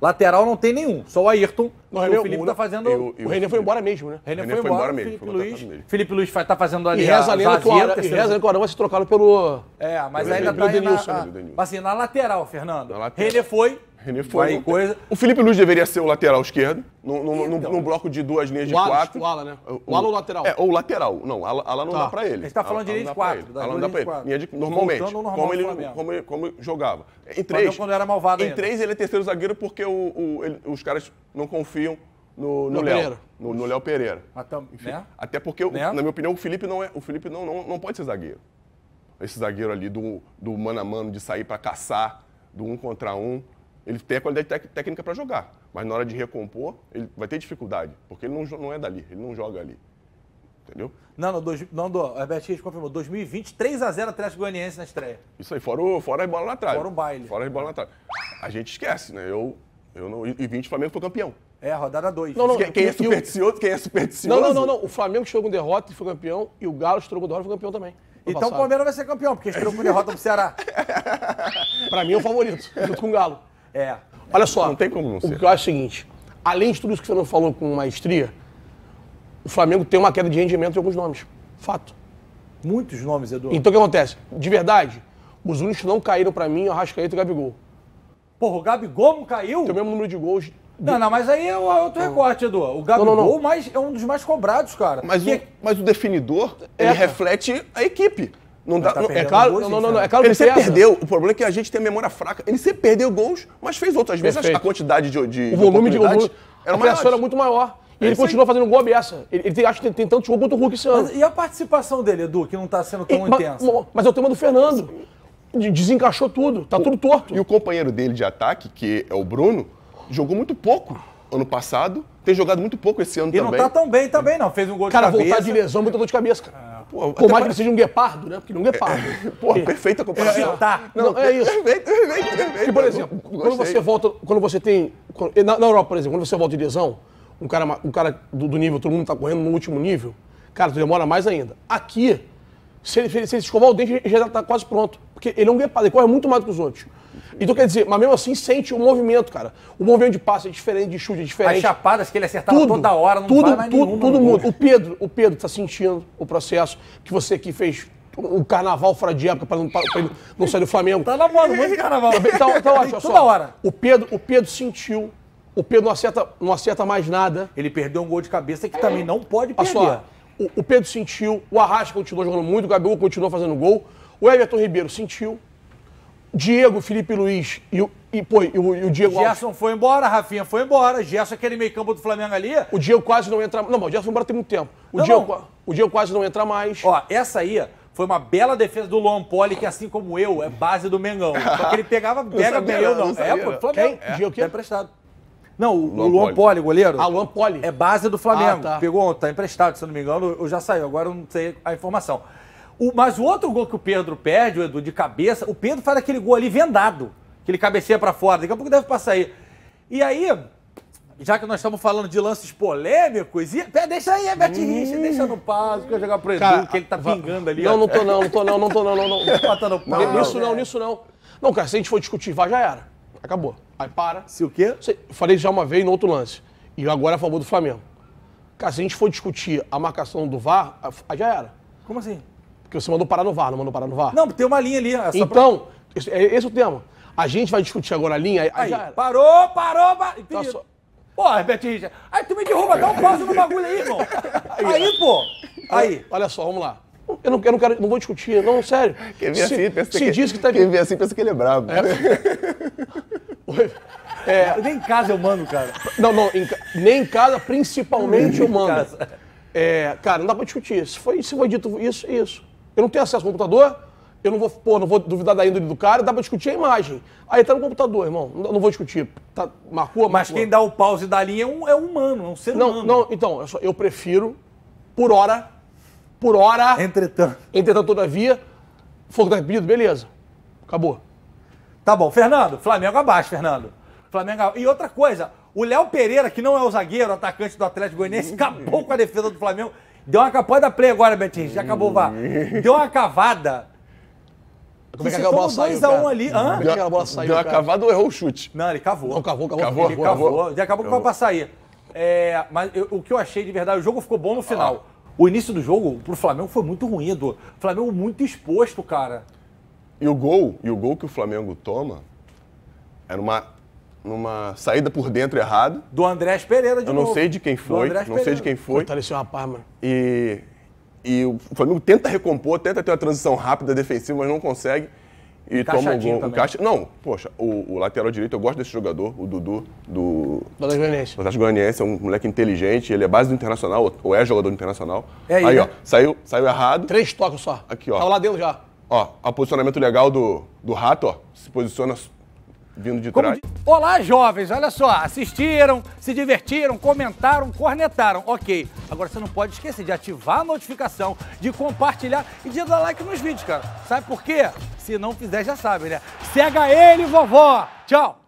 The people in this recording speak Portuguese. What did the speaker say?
Lateral não tem nenhum, só o Ayrton. o Felipe o, tá fazendo. Eu, eu, o René foi embora mesmo, né? René, René foi, foi embora, mesmo, Felipe foi Luiz. Mesmo. Felipe Luiz tá fazendo ali. E reza a lenda que o Arão, reza vai ser trocado pelo. É, mas ainda tá. Denilson, na, né, a, ah, Denilson. assim, na lateral, Fernando. Na lateral. René foi, René foi. Vai, coisa... O Felipe Luiz deveria ser o lateral esquerdo, então. num, então. bloco de duas linhas de o quatro. O ala, né? O, o ala ou lateral? É, ou lateral. Não, ala, ala não tá. dá pra ele. A gente tá falando ala, de linha de quatro. Ala não dá pra ele. Tá, linha de, normalmente. normal como, ele, como, ele, como, ele, jogava. Em três. Quando era malvado em ainda. três ele é terceiro zagueiro porque o, o ele, os caras não confiam no, no, no Léo. Pereira. No, no Léo Pereira. Enfim, né? Até porque, né? na minha opinião, o Felipe não é. O Felipe não, não, não pode ser zagueiro. Esse zagueiro ali do, do mano a mano, de sair para caçar, do um contra um ele tem a qualidade técnica para jogar, mas na hora de recompor, ele vai ter dificuldade, porque ele não, não é dali, ele não joga ali. Entendeu? não dois, Nando Herbert Reis confirmou, 2020, 3x0 Atlético Goianiense na estreia. Isso aí, fora, o, fora a bola lá atrás. Fora o baile. Fora a bola lá atrás. A gente esquece, né? Eu, eu não, e 20 o Flamengo foi campeão. É, a rodada 2. Não, não, quem, quem é quem é supersticioso... Não, não, não, não. O Flamengo chegou com derrota e foi campeão, e o Galo estourou com derrota e foi campeão também. Então passado. o Palmeiras vai ser campeão, porque estourou com derrota pro Ceará. pra mim é o favorito, junto com o Galo. É. Olha só. Não tem como não ser. O que eu acho é o seguinte: além de tudo isso que o Fernando falou com maestria, o Flamengo tem uma queda de rendimento em alguns nomes. Fato. Muitos nomes, Eduardo. Então o que acontece? De verdade, os únicos que não caíram para mim é o Arrascaeta e o Gabigol. Porra, o Gabigol não caiu? Tem o mesmo número de gols. Não, de... não, mas aí é, é outro recorte, Edu. O Gabigol não, não, não. Mais, é um dos mais cobrados, cara. Mas, que... o, mas o definidor, é. ele reflete a equipe. Não dá, tá não, é claro, gols, não, não, não, é claro ele sempre perdeu. O problema é que a gente tem memória fraca. Ele sempre perdeu gols, mas fez outras Perfeito. vezes a quantidade de, de o volume de, gols era, era muito maior. E é ele continua aí. fazendo gol aberto. Ele, ele tem, acho que tem, tem tanto jogo quanto o Hulk esse ano. Mas, e a participação dele, Edu, que não está sendo tão e, intensa? Mas, mas é o tema do Fernando. Desencaixou tudo, tá o, tudo torto. E o companheiro dele de ataque, que é o Bruno, jogou muito pouco ano passado, tem jogado muito pouco esse ano e também. E não tá tão bem também, não. Fez um gol cara, de cabeça. Cara, voltar de lesão, é muita dor de cabeça, cara. Pô, Por mais que seja um guepardo, né? Porque não é um guepardo. É, pô, perfeita é, comparação. É, tá. Não, não, é, é isso. Perfeito, é perfeito, perfeito. por exemplo, Gostei. quando você volta, quando você tem... Quando, na, na, Europa, por exemplo, quando você volta de lesão, um cara, um cara do, do nível, todo mundo tá correndo no último nível, cara, tu demora mais ainda. Aqui, se ele, se ele escovar o dente, já está quase pronto. Porque ele não ganha passe, ele corre muito mais do que os outros. Então, quer dizer, mas mesmo assim sente o movimento, cara. O movimento de passe é diferente, de chute é diferente. As chapadas que ele acertava tudo, toda hora, não tudo, mais tudo, Tudo muda. O Pedro, o Pedro tá sentindo o processo que você que fez o carnaval fora de época para não, não, sair do Flamengo. Tá na moda, muito carnaval. Então, então, então olha só. Toda hora. O Pedro, o Pedro sentiu. O Pedro não acerta, não acerta mais nada. Ele perdeu um gol de cabeça que também não pode perder. Só, o, Pedro sentiu, o Arrasca continuou jogando muito, o Gabriel continuou fazendo gol, o Everton Ribeiro sentiu, Diego, Felipe Luiz e, o, e, pô, e o, e o Diego Gerson Alves. foi embora, Rafinha foi embora. Gerson, aquele meio campo do Flamengo ali. O Diego quase não entra. Não, o Gerson foi embora tem muito tempo. O, não, Diego, não. o Diego quase não entra mais. Ó, essa aí foi uma bela defesa do Luan Poli, que assim como eu, é base do Mengão. Só que ele pegava, pega bem, eu não. não é, pô, Flamengo. Quem? É. Diego quem? É emprestado. Não, o Luan, Luan Poli. Poli, goleiro. Ah, Luan Poli. É base do Flamengo. Ah, tá. Pegou, tá emprestado, se não me engano, ou já saiu, agora eu não sei a informação. O, mas o outro gol que o Pedro perde, o Edu, de cabeça, o Pedro faz aquele gol ali vendado, que ele cabeceia para fora, daqui a pouco deve passar aí. E aí, já que nós estamos falando de lances polêmicos, e, pera, deixa aí, é hum. Richa, deixa no passo, que eu jogar pro Edu, cara, que ele tá vingando ah, ali. Não, ó. não tô não, não tô não, não tô não, não, não. Bota no pau. Nisso não, nisso não. Não, cara, se a gente for discutir, vai, já era. Acabou. Aí para. Se o quê? Sei, falei já uma vez no outro lance. E agora é a favor do Flamengo. Cara, se a gente for discutir a marcação do VAR, aí já era. Como assim? Porque você mandou parar no VAR, não mandou parar no VAR? Não, tem uma linha ali. É então, esse, é esse é o tema. A gente vai discutir agora a linha. Aí, aí já era. Parou, parou, parou. Tá só... Porra, Betinho, aí tu me derruba, dá um passo no bagulho aí, irmão. Aí, pô. Aí. Olha, olha só, vamos lá. Eu não, eu não quero, não vou discutir. Não, sério. Quem vê se, assim pensa se que, diz que tá... Quem vê assim pensa que ele é brabo. É. é. Nem em casa eu mando, cara. Não, não, em, nem em casa, principalmente eu mando. É, cara, não dá pra discutir. Se foi, se foi dito isso, é isso. Eu não tenho acesso ao computador, eu não vou, pô, não vou duvidar da índole do cara, dá pra discutir a imagem. Aí tá no computador, irmão, não, vou discutir. Tá, marcou, marcou. Mas quem dá o pause da linha é um, é um humano, é um ser não, humano. Não, então, eu, só, eu prefiro, por hora, por hora. Entretanto. Entretanto, todavia, fogo tá repetido, beleza. Acabou. Tá bom. Fernando, Flamengo abaixo, Fernando. Flamengo abaixo. E outra coisa, o Léo Pereira, que não é o zagueiro, atacante do Atlético Goianiense, acabou com a defesa do Flamengo. Deu uma capoeira da play agora, Betinho. Já acabou, vá. Deu uma cavada. Como é que, aquela bola saiu? 2x1 ali. Hã? Como é que a bola saiu? Deu uma cavada ou errou o chute? Não, ele cavou. Não, cavou, cavou. cavou ele cavou. cavou. Daqui a pouco pra sair. É, mas eu, o que eu achei de verdade, o jogo ficou bom no final. Ah. O início do jogo pro Flamengo foi muito ruim, Edu. O Flamengo muito exposto, cara. E o gol, e o gol que o Flamengo toma é numa, numa saída por dentro errada. Do Andrés Pereira de Eu novo. não sei de quem foi, não Pereira. sei de quem foi. Fortaleceu rapaz, mano. E, e o Flamengo tenta recompor, tenta ter uma transição rápida defensiva, mas não consegue. E toma um gol. O caixa, não, poxa, o, o, lateral direito, eu gosto desse jogador, o Dudu, do. Do Atlético Goianiense. Goianiense, é um moleque inteligente, ele é base do Internacional, ou é jogador do Internacional. É aí, aí né? ó, saiu, saiu errado. Três toques só. Aqui, ó. Tá lá lado dele já. Ó, o posicionamento legal do, do Rato, ó, se posiciona vindo de trás. Olá, jovens, olha só, assistiram, se divertiram, comentaram, cornetaram, ok. Agora você não pode esquecer de ativar a notificação, de compartilhar e de dar like nos vídeos, cara. Sabe por quê? Se não fizer, já sabe, né? Cega ele, vovó! Tchau!